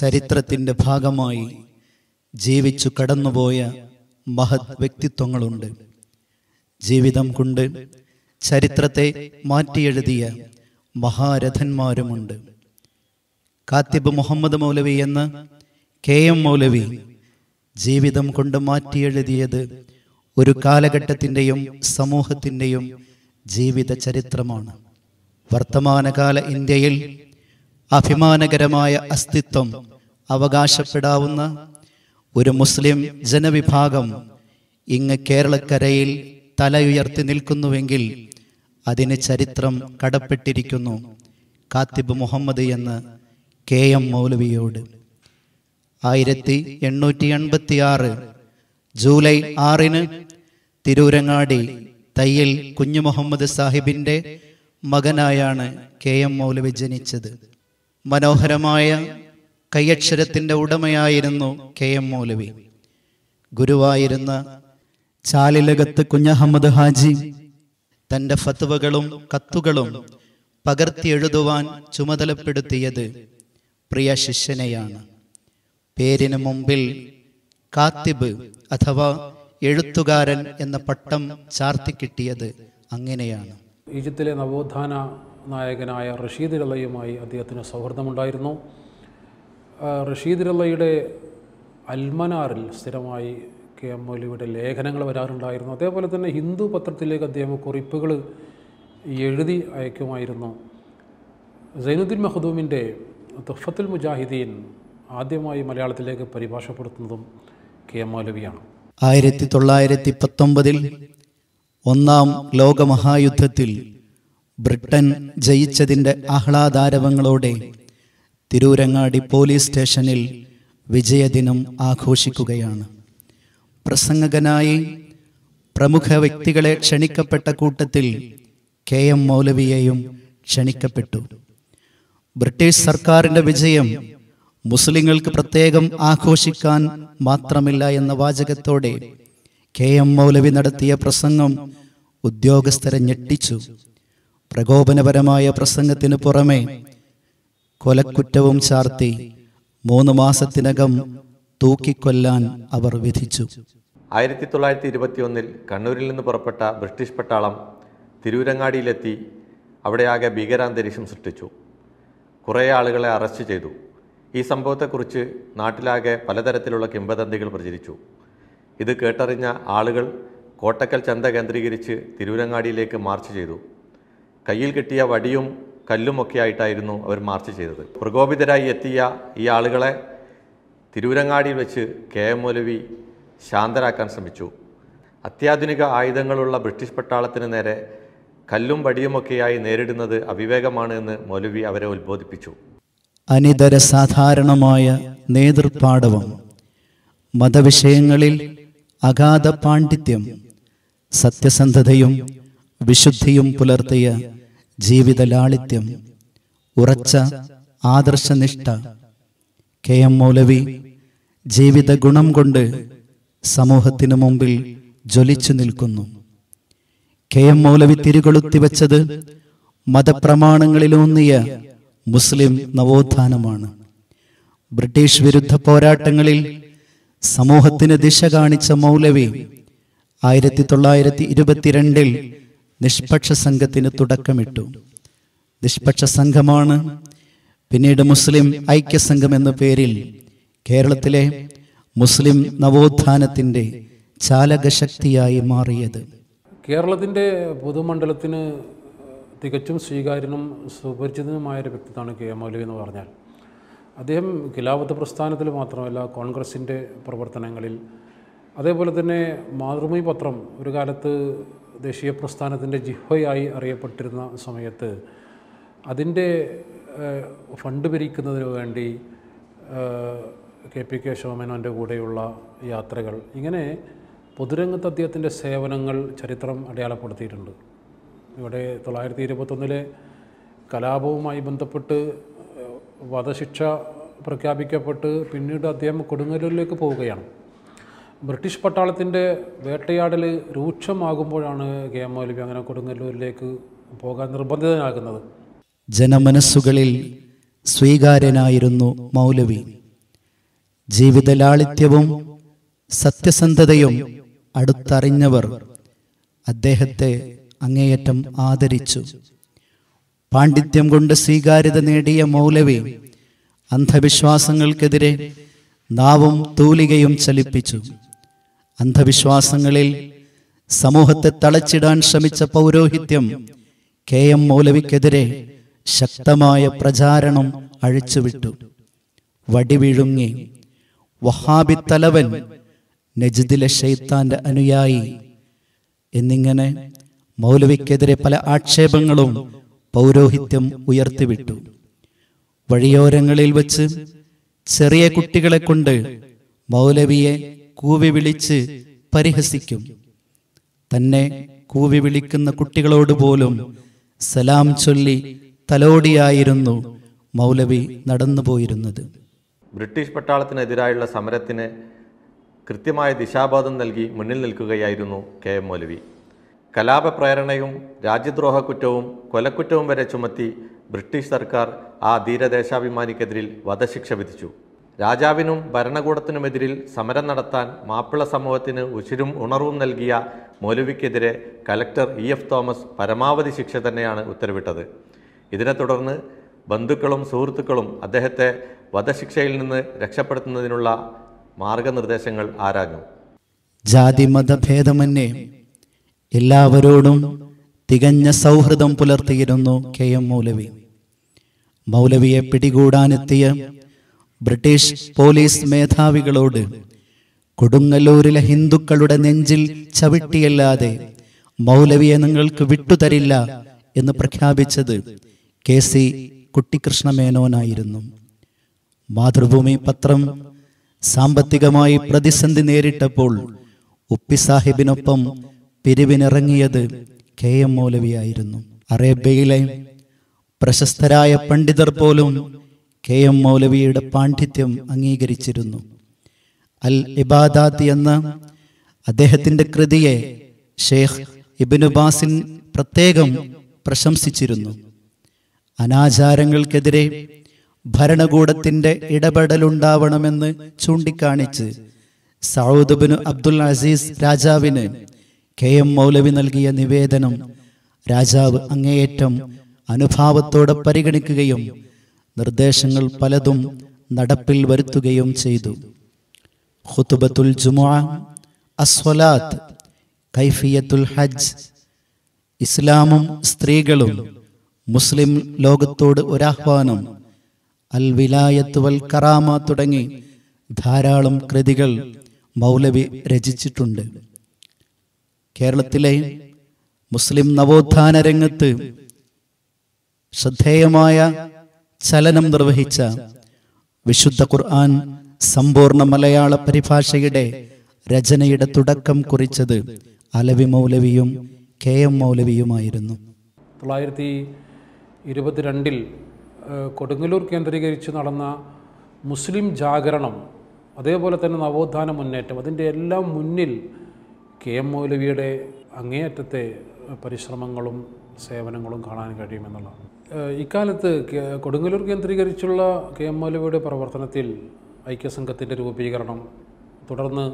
ചരിത്രത്തിൻ്റെ ഭാഗമായി ജീവിച്ചു കടന്നുപോയ മഹത് വ്യക്തിത്വങ്ങളുണ്ട് ജീവിതം കൊണ്ട് ചരിത്രത്തെ മാറ്റിയെഴുതിയ മഹാരഥന്മാരുമുണ്ട് കാത്തിബ് മുഹമ്മദ് മൗലവി എന്ന കെ എം മൗലവി ജീവിതം കൊണ്ട് മാറ്റിയെഴുതിയത് ഒരു കാലഘട്ടത്തിൻ്റെയും സമൂഹത്തിൻ്റെയും ജീവിത ചരിത്രമാണ് വർത്തമാനകാല ഇന്ത്യയിൽ അഭിമാനകരമായ അസ്തിത്വം അവകാശപ്പെടാവുന്ന ഒരു മുസ്ലിം ജനവിഭാഗം ഇങ്ങ് കേരളക്കരയിൽ തലയുയർത്തി നിൽക്കുന്നുവെങ്കിൽ അതിന് ചരിത്രം കടപ്പെട്ടിരിക്കുന്നു കാത്തിബ് മുഹമ്മദ് എന്ന് കെ എം മൗലവിയോട് ആയിരത്തി എണ്ണൂറ്റി ആറ് ജൂലൈ ആറിന് തിരൂരങ്ങാടി തയ്യൽ കുഞ്ഞു മുഹമ്മദ് സാഹിബിൻ്റെ മകനായാണ് കെ എം മൗലവി ജനിച്ചത് മനോഹരമായ കയ്യക്ഷരത്തിൻ്റെ ഉടമയായിരുന്നു കെ എം മൗലവി ഗുരുവായിരുന്ന ചാലിലകത്ത് കുഞ്ഞഹമ്മദ് ഹാജി തൻ്റെ ഫത്തുവകളും കത്തുകളും പകർത്തി എഴുതുവാൻ ചുമതലപ്പെടുത്തിയത് പ്രിയ ശിഷ്യനെയാണ് പേരിന് മുമ്പിൽ കാത്തിബ് അഥവാ എഴുത്തുകാരൻ എന്ന പട്ടം ചാർത്തിക്കിട്ടിയത് അങ്ങനെയാണ് ഈജിപ്തിലെ നവോത്ഥാന നായകനായ റഷീദ് ഇളയുമായി അദ്ദേഹത്തിന് സൗഹൃദമുണ്ടായിരുന്നു റഷീദ് ഇളയുടെ അൽമനാറിൽ സ്ഥിരമായി കെ എം മൗലിയുടെ ലേഖനങ്ങൾ വരാറുണ്ടായിരുന്നു അതേപോലെ തന്നെ ഹിന്ദു പത്രത്തിലേക്ക് അദ്ദേഹം കുറിപ്പുകൾ എഴുതി അയക്കുമായിരുന്നു സൈനുദ്ദീൻ മഹദൂമിൻ്റെ തുഫത്തുൽ മുജാഹിദീൻ ആദ്യമായി മലയാളത്തിലേക്ക് പരിഭാഷപ്പെടുത്തുന്നതും കെ എം മൗലവിയാണ് ആയിരത്തി തൊള്ളായിരത്തി പത്തൊമ്പതിൽ ഒന്നാം ലോകമഹായുദ്ധത്തിൽ ബ്രിട്ടൻ ജയിച്ചതിൻ്റെ ആഹ്ലാദാരവങ്ങളോടെ തിരൂരങ്ങാടി പോലീസ് സ്റ്റേഷനിൽ വിജയദിനം ആഘോഷിക്കുകയാണ് പ്രസംഗകനായി പ്രമുഖ വ്യക്തികളെ ക്ഷണിക്കപ്പെട്ട കൂട്ടത്തിൽ കെ എം മൗലവിയെയും ക്ഷണിക്കപ്പെട്ടു ബ്രിട്ടീഷ് സർക്കാരിൻ്റെ വിജയം മുസ്ലിങ്ങൾക്ക് പ്രത്യേകം ആഘോഷിക്കാൻ മാത്രമില്ല എന്ന വാചകത്തോടെ കെ എം മൗലവി നടത്തിയ പ്രസംഗം ഉദ്യോഗസ്ഥരെ ഞെട്ടിച്ചു പ്രകോപനപരമായ പ്രസംഗത്തിന് പുറമെ കൊലക്കുറ്റവും ചാർത്തി മൂന്ന് മാസത്തിനകം തൂക്കിക്കൊല്ലാൻ അവർ വിധിച്ചു ആയിരത്തി തൊള്ളായിരത്തി ഇരുപത്തിയൊന്നിൽ കണ്ണൂരിൽ നിന്ന് പുറപ്പെട്ട ബ്രിട്ടീഷ് പട്ടാളം തിരൂരങ്ങാടിയിലെത്തി അവിടെയാകെ ഭീകരാന്തരീക്ഷം സൃഷ്ടിച്ചു കുറേ ആളുകളെ അറസ്റ്റ് ചെയ്തു ഈ സംഭവത്തെക്കുറിച്ച് നാട്ടിലാകെ പലതരത്തിലുള്ള കിംവദന്തികൾ പ്രചരിച്ചു ഇത് കേട്ടറിഞ്ഞ ആളുകൾ കോട്ടക്കൽ ചന്ത കേന്ദ്രീകരിച്ച് തിരൂരങ്ങാടിയിലേക്ക് മാർച്ച് ചെയ്തു കയ്യിൽ കിട്ടിയ വടിയും ഒക്കെ ആയിട്ടായിരുന്നു അവർ മാർച്ച് ചെയ്തത് പ്രകോപിതരായി എത്തിയ ഈ ആളുകളെ തിരൂരങ്ങാടിയിൽ വെച്ച് കെ എം മൊലവി ശാന്തരാക്കാൻ ശ്രമിച്ചു അത്യാധുനിക ആയുധങ്ങളുള്ള ബ്രിട്ടീഷ് പട്ടാളത്തിന് നേരെ കല്ലും വടിയുമൊക്കെയായി നേരിടുന്നത് അവിവേകമാണ് എന്ന് മൊലവി അവരെ ഉത്ബോധിപ്പിച്ചു അനിതര സാധാരണമായ നേതൃപാടവം മതവിഷയങ്ങളിൽ അഗാധ പാണ്ഡിത്യം സത്യസന്ധതയും വിശുദ്ധിയും പുലർത്തിയ ജീവിത ലാളിത്യം ഉറച്ച ആദർശനിഷ്ഠ കെ എം മൗലവി ജീവിത ഗുണം കൊണ്ട് സമൂഹത്തിനു മുമ്പിൽ ജ്വലിച്ചു നിൽക്കുന്നു കെ എം മൗലവി തിരികൊളുത്തി വെച്ചത് മതപ്രമാണങ്ങളിലൂന്നിയ മുസ്ലിം നവോത്ഥാനമാണ് ബ്രിട്ടീഷ് വിരുദ്ധ പോരാട്ടങ്ങളിൽ സമൂഹത്തിന് ദിശ കാണിച്ച മൗലവി ആയിരത്തി തൊള്ളായിരത്തി ഇരുപത്തിരണ്ടിൽ നിഷ്പക്ഷ സംഘത്തിന് തുടക്കമിട്ടു നിഷ്പക്ഷ സംഘമാണ് പിന്നീട് മുസ്ലിം ഐക്യസംഘം എന്ന പേരിൽ കേരളത്തിലെ മുസ്ലിം നവോത്ഥാനത്തിൻ്റെ ചാലകശക്തിയായി മാറിയത് കേരളത്തിൻ്റെ പൊതുമണ്ഡലത്തിന് തികച്ചും സ്വീകാര്യനും സുപരിചിതനുമായ ഒരു വ്യക്തിത്വമാണ് കെ എം മൗലവി എന്ന് പറഞ്ഞാൽ അദ്ദേഹം ഖിലാഫത്ത് പ്രസ്ഥാനത്തിൽ മാത്രമല്ല കോൺഗ്രസിൻ്റെ പ്രവർത്തനങ്ങളിൽ അതേപോലെ തന്നെ മാതൃഭൂമി പത്രം ഒരു കാലത്ത് ദേശീയ പ്രസ്ഥാനത്തിൻ്റെ ജിഹ്വയായി അറിയപ്പെട്ടിരുന്ന സമയത്ത് അതിൻ്റെ ഫണ്ട് പിരിക്കുന്നതിന് വേണ്ടി കെ പി കെ ശോമനോൻ്റെ കൂടെയുള്ള യാത്രകൾ ഇങ്ങനെ പൊതുരംഗത്ത് അദ്ദേഹത്തിൻ്റെ സേവനങ്ങൾ ചരിത്രം അടയാളപ്പെടുത്തിയിട്ടുണ്ട് ഇവിടെ തൊള്ളായിരത്തി ഇരുപത്തൊന്നിലെ കലാപവുമായി ബന്ധപ്പെട്ട് വധശിക്ഷ പ്രഖ്യാപിക്കപ്പെട്ട് പിന്നീട് അദ്ദേഹം കൊടുങ്ങല്ലൂരിലേക്ക് പോവുകയാണ് ബ്രിട്ടീഷ് പട്ടാളത്തിൻ്റെ വേട്ടയാടൽ രൂക്ഷമാകുമ്പോഴാണ് കെ എം മൗലവി അങ്ങനെ കൊടുങ്ങല്ലൂരിലേക്ക് പോകാൻ നിർബന്ധിതനാകുന്നത് ജനമനസ്സുകളിൽ സ്വീകാര്യനായിരുന്നു മൗലവി ജീവിത ലാളിത്യവും സത്യസന്ധതയും അടുത്തറിഞ്ഞവർ അദ്ദേഹത്തെ അങ്ങേയറ്റം ആദരിച്ചു പാണ്ഡിത്യം കൊണ്ട് സ്വീകാര്യത നേടിയ മൗലവി അന്ധവിശ്വാസങ്ങൾക്കെതിരെ നാവും തൂലികയും ചലിപ്പിച്ചു അന്ധവിശ്വാസങ്ങളിൽ സമൂഹത്തെ തളച്ചിടാൻ ശ്രമിച്ച പൗരോഹിത്യം കെ എം മൗലവിക്കെതിരെ ശക്തമായ പ്രചാരണം അഴിച്ചുവിട്ടു വടിവിഴുങ്ങി വഹാബി തലവൻ നജിദിലെ ഷെയ്ത്താന്റെ അനുയായി എന്നിങ്ങനെ മൗലവിക്കെതിരെ പല ആക്ഷേപങ്ങളും പൗരോഹിത്യം ഉയർത്തിവിട്ടു വഴിയോരങ്ങളിൽ വച്ച് ചെറിയ കുട്ടികളെ കൊണ്ട് മൗലവിയെ കൂവി വിളിച്ച് പരിഹസിക്കും തന്നെ കൂവി വിളിക്കുന്ന കുട്ടികളോട് പോലും സലാം ചൊല്ലി തലോടിയായിരുന്നു മൗലവി നടന്നുപോയിരുന്നത് ബ്രിട്ടീഷ് പട്ടാളത്തിനെതിരായുള്ള സമരത്തിന് കൃത്യമായ ദിശാബോധം നൽകി മുന്നിൽ നിൽക്കുകയായിരുന്നു കെ എം മൗലവി കലാപപ്രേരണയും രാജ്യദ്രോഹ കുറ്റവും കൊലക്കുറ്റവും വരെ ചുമത്തി ബ്രിട്ടീഷ് സർക്കാർ ആ ധീരദേശാഭിമാനിക്കെതിരിൽ വധശിക്ഷ വിധിച്ചു രാജാവിനും ഭരണകൂടത്തിനുമെതിരിൽ സമരം നടത്താൻ മാപ്പിള സമൂഹത്തിന് ഉശിരും ഉണർവും നൽകിയ മൗലവിക്കെതിരെ കലക്ടർ ഇ എഫ് തോമസ് പരമാവധി ശിക്ഷ തന്നെയാണ് ഉത്തരവിട്ടത് ഇതിനെ തുടർന്ന് ബന്ധുക്കളും സുഹൃത്തുക്കളും അദ്ദേഹത്തെ വധശിക്ഷയിൽ നിന്ന് രക്ഷപ്പെടുത്തുന്നതിനുള്ള മാർഗനിർദ്ദേശങ്ങൾ ആരാഞ്ഞു ജാതി മതഭേദമന്യേ എല്ലാവരോടും തികഞ്ഞ സൗഹൃദം പുലർത്തിയിരുന്നു കെ എം മൗലവി മൗലവിയെ പിടികൂടാനെത്തിയ ബ്രിട്ടീഷ് പോലീസ് മേധാവികളോട് കൊടുങ്ങല്ലൂരിലെ ഹിന്ദുക്കളുടെ നെഞ്ചിൽ ചവിട്ടിയല്ലാതെ മൗലവിയെ നിങ്ങൾക്ക് വിട്ടുതരില്ല എന്ന് പ്രഖ്യാപിച്ചത് കെ സി കുട്ടിക്കൃഷ്ണമേനോനായിരുന്നു മാതൃഭൂമി പത്രം സാമ്പത്തികമായി പ്രതിസന്ധി നേരിട്ടപ്പോൾ ഉപ്പി സാഹിബിനൊപ്പം പിരിവിനിറങ്ങിയത് കെ എം മൗലവിയായിരുന്നു അറേബ്യയിലെ പ്രശസ്തരായ പണ്ഡിതർ പോലും കെ എം മൗലവിയുടെ പാണ്ഡിത്യം അംഗീകരിച്ചിരുന്നു അൽ ഇബാദാത്ത് എന്ന അദ്ദേഹത്തിൻ്റെ കൃതിയെ ഷെയ്ഖ് ഇബിനുബാസിൻ പ്രത്യേകം പ്രശംസിച്ചിരുന്നു അനാചാരങ്ങൾക്കെതിരെ ഭരണകൂടത്തിൻ്റെ ഇടപെടലുണ്ടാവണമെന്ന് ചൂണ്ടിക്കാണിച്ച് സൗദബിന് അബ്ദുൽ അസീസ് രാജാവിന് കെ എം മൗലവി നൽകിയ നിവേദനം രാജാവ് അങ്ങേയറ്റം അനുഭാവത്തോടെ പരിഗണിക്കുകയും നിർദ്ദേശങ്ങൾ പലതും നടപ്പിൽ വരുത്തുകയും ചെയ്തു ഹുതുബത്തുൽ ജുമുഅ അസ്വലാത്ത് കൈഫിയത്തുൽ ഹജ്ജ് ഇസ്ലാമും സ്ത്രീകളും മുസ്ലിം ലോകത്തോട് ഒരാഹ്വാനം അൽ വിലായത്ത് വൽ കറാമ തുടങ്ങി ധാരാളം കൃതികൾ മൗലവി രചിച്ചിട്ടുണ്ട് കേരളത്തിലെ മുസ്ലിം നവോത്ഥാന രംഗത്ത് ശ്രദ്ധേയമായ ചലനം നിർവഹിച്ച വിശുദ്ധ ഖുർആൻ സമ്പൂർണ്ണ മലയാള പരിഭാഷയുടെ രചനയുടെ തുടക്കം കുറിച്ചത് അലവി മൗലവിയും കെ എം മൗലവിയുമായിരുന്നു തൊള്ളായിരത്തി ഇരുപത്തിരണ്ടിൽ കൊടുങ്ങല്ലൂർ കേന്ദ്രീകരിച്ച് നടന്ന മുസ്ലിം ജാഗരണം അതേപോലെ തന്നെ നവോത്ഥാന മുന്നേറ്റം അതിൻ്റെ എല്ലാം മുന്നിൽ കെ എം മൗലവിയുടെ അങ്ങേയറ്റത്തെ പരിശ്രമങ്ങളും സേവനങ്ങളും കാണാൻ കഴിയുമെന്നുള്ളതാണ് ഇക്കാലത്ത് കൊടുങ്ങല്ലൂർ കേന്ദ്രീകരിച്ചുള്ള കെ എം മൗലവിയുടെ പ്രവർത്തനത്തിൽ ഐക്യസംഘത്തിൻ്റെ രൂപീകരണം തുടർന്ന്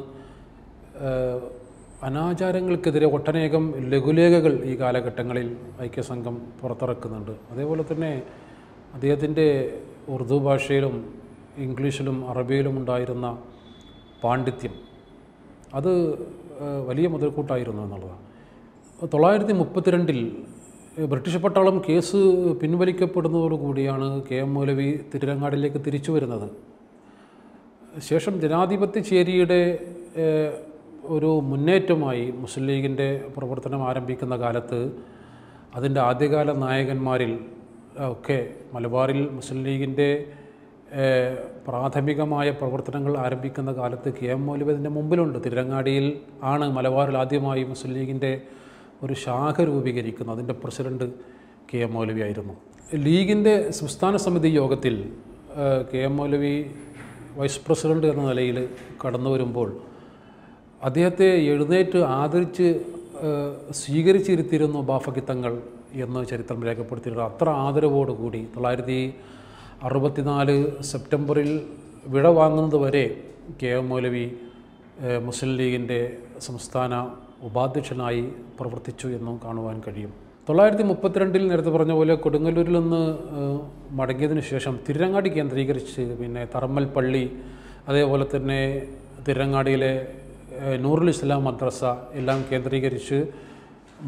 അനാചാരങ്ങൾക്കെതിരെ ഒട്ടനേകം ലഘുലേഖകൾ ഈ കാലഘട്ടങ്ങളിൽ ഐക്യസംഘം പുറത്തിറക്കുന്നുണ്ട് അതേപോലെ തന്നെ അദ്ദേഹത്തിൻ്റെ ഉറുദു ഭാഷയിലും ഇംഗ്ലീഷിലും അറബിയിലും ഉണ്ടായിരുന്ന പാണ്ഡിത്യം അത് വലിയ മുതൽക്കൂട്ടായിരുന്നു എന്നുള്ളതാണ് തൊള്ളായിരത്തി മുപ്പത്തിരണ്ടിൽ ബ്രിട്ടീഷ് പട്ടാളം കേസ് പിൻവലിക്കപ്പെടുന്നതോടുകൂടിയാണ് കെ എം മൗലവി തിരുരങ്ങാടിലേക്ക് തിരിച്ചു വരുന്നത് ശേഷം ജനാധിപത്യ ചേരിയുടെ ഒരു മുന്നേറ്റമായി മുസ്ലിം ലീഗിൻ്റെ പ്രവർത്തനം ആരംഭിക്കുന്ന കാലത്ത് അതിൻ്റെ ആദ്യകാല നായകന്മാരിൽ ഒക്കെ മലബാറിൽ മുസ്ലിം ലീഗിൻ്റെ പ്രാഥമികമായ പ്രവർത്തനങ്ങൾ ആരംഭിക്കുന്ന കാലത്ത് കെ എം മൗലവി അതിൻ്റെ മുമ്പിലുണ്ട് തിരുരങ്ങാടിയിൽ ആണ് മലബാറിൽ ആദ്യമായി മുസ്ലിം ലീഗിൻ്റെ ഒരു ശാഖ രൂപീകരിക്കുന്നു അതിൻ്റെ പ്രസിഡന്റ് കെ എം മൗലവി ആയിരുന്നു ലീഗിൻ്റെ സംസ്ഥാന സമിതി യോഗത്തിൽ K M Maulavi vice president എന്ന നിലയിൽ കടന്നു വരുമ്പോൾ അദ്ദേഹത്തെ എഴുന്നേറ്റ് ആദരിച്ച് സ്വീകരിച്ചിരുത്തിയിരുന്നു ബാഫക്കിത്തങ്ങൾ എന്ന് ചരിത്രം രേഖപ്പെടുത്തിയിട്ടുണ്ട് അത്ര ആദരവോടുകൂടി തൊള്ളായിരത്തി അറുപത്തിനാല് സെപ്റ്റംബറിൽ വിട വാങ്ങുന്നത് വരെ കെ എം മൗലവി മുസ്ലിം ലീഗിൻ്റെ സംസ്ഥാന ഉപാധ്യക്ഷനായി പ്രവർത്തിച്ചു എന്നും കാണുവാൻ കഴിയും തൊള്ളായിരത്തി മുപ്പത്തിരണ്ടിൽ നേരത്തെ പറഞ്ഞ പോലെ കൊടുങ്ങല്ലൂരിൽ നിന്ന് മടങ്ങിയതിന് ശേഷം തിരങ്ങാടി കേന്ദ്രീകരിച്ച് പിന്നെ തറമ്മൽ പള്ളി അതേപോലെ തന്നെ തിരങ്ങാടിയിലെ നൂറുൽ ഇസ്ലാം മദ്രസ എല്ലാം കേന്ദ്രീകരിച്ച്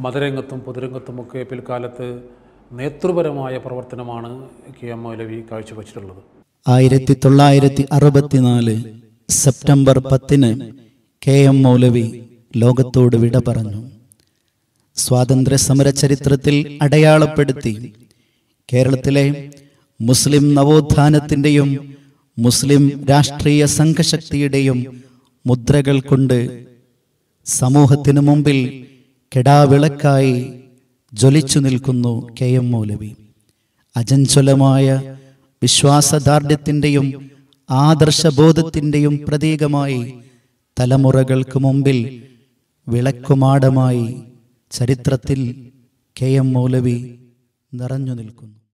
മതരംഗത്തും പൊതുരംഗത്തുമൊക്കെ പിൽക്കാലത്ത് നേതൃപരമായ പ്രവർത്തനമാണ് കെ എം മൗലവി കാഴ്ചവെച്ചിട്ടുള്ളത് ആയിരത്തി തൊള്ളായിരത്തി അറുപത്തിനാല് സെപ്റ്റംബർ പത്തിന് കെ എം മൗലവി ലോകത്തോട് വിട പറഞ്ഞു സ്വാതന്ത്ര്യ സമര ചരിത്രത്തിൽ അടയാളപ്പെടുത്തി കേരളത്തിലെ മുസ്ലിം നവോത്ഥാനത്തിൻ്റെയും മുസ്ലിം രാഷ്ട്രീയ സംഘശക്തിയുടെയും മുദ്രകൾ കൊണ്ട് സമൂഹത്തിനു മുമ്പിൽ കെടാവിളക്കായി ജ്വലിച്ചു നിൽക്കുന്നു കെ എം മൗലവി അജഞ്ചലമായ വിശ്വാസദാർഢ്യത്തിൻ്റെയും ആദർശബോധത്തിൻ്റെയും പ്രതീകമായി തലമുറകൾക്ക് മുമ്പിൽ വിളക്കുമാടമായി ചരിത്രത്തിൽ കെ എം മൗലവി നിറഞ്ഞു നിൽക്കുന്നു